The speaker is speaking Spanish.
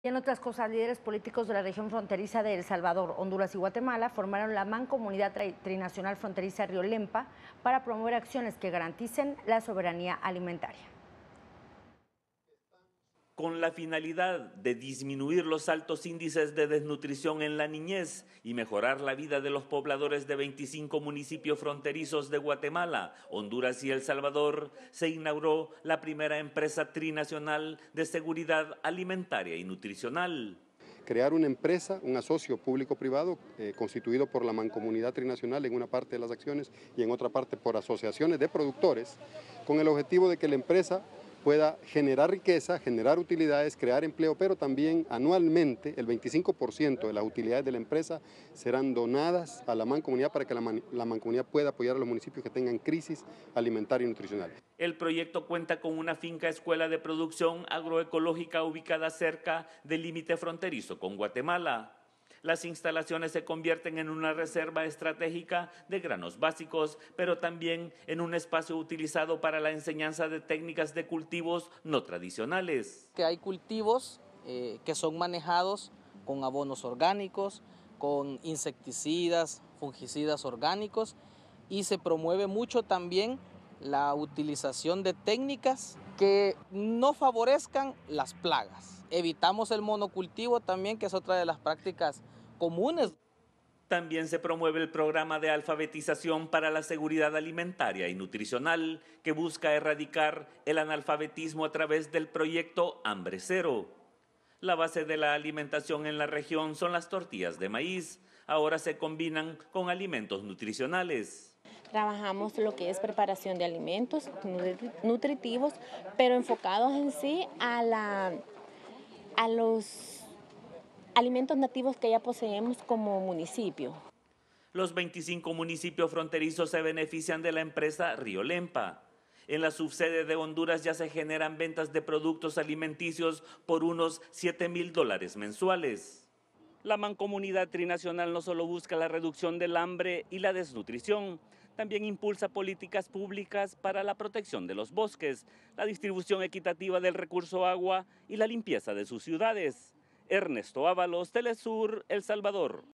Y en otras cosas, líderes políticos de la región fronteriza de El Salvador, Honduras y Guatemala formaron la Mancomunidad Trinacional Fronteriza Río Lempa para promover acciones que garanticen la soberanía alimentaria con la finalidad de disminuir los altos índices de desnutrición en la niñez y mejorar la vida de los pobladores de 25 municipios fronterizos de Guatemala, Honduras y El Salvador, se inauguró la primera empresa trinacional de seguridad alimentaria y nutricional crear una empresa, un asocio público-privado eh, constituido por la mancomunidad trinacional en una parte de las acciones y en otra parte por asociaciones de productores, con el objetivo de que la empresa pueda generar riqueza, generar utilidades, crear empleo, pero también anualmente el 25% de las utilidades de la empresa serán donadas a la mancomunidad para que la, la, mancomunidad pueda apoyar a los municipios que tengan crisis alimentaria y nutricional. El proyecto cuenta con una finca escuela de producción agroecológica ubicada cerca del límite fronterizo con Guatemala. Las instalaciones se convierten en una reserva estratégica de granos básicos, pero también en un espacio utilizado para la enseñanza de técnicas de cultivos no tradicionales. Que hay cultivos eh, que son manejados con abonos orgánicos, con insecticidas, fungicidas orgánicos y se promueve mucho también la utilización de técnicas que no favorezcan las plagas. Evitamos el monocultivo también, que es otra de las prácticas comunes. También se promueve el programa de alfabetización para la seguridad alimentaria y nutricional, que busca erradicar el analfabetismo a través del proyecto Hambre Cero. La base de la alimentación en la región son las tortillas de maíz. Ahora se combinan con alimentos nutricionales. Trabajamos lo que es preparación de alimentos nutritivos, pero enfocados en sí a, la, a los alimentos nativos que ya poseemos como municipio. Los 25 municipios fronterizos se benefician de la empresa Río Lempa. En la subsede de Honduras ya se generan ventas de productos alimenticios por unos 7 mil dólares mensuales. La mancomunidad trinacional no solo busca la reducción del hambre y la desnutrición, también impulsa políticas públicas para la protección de los bosques, la distribución equitativa del recurso agua y la limpieza de sus ciudades. Ernesto Ábalos, Telesur, El Salvador.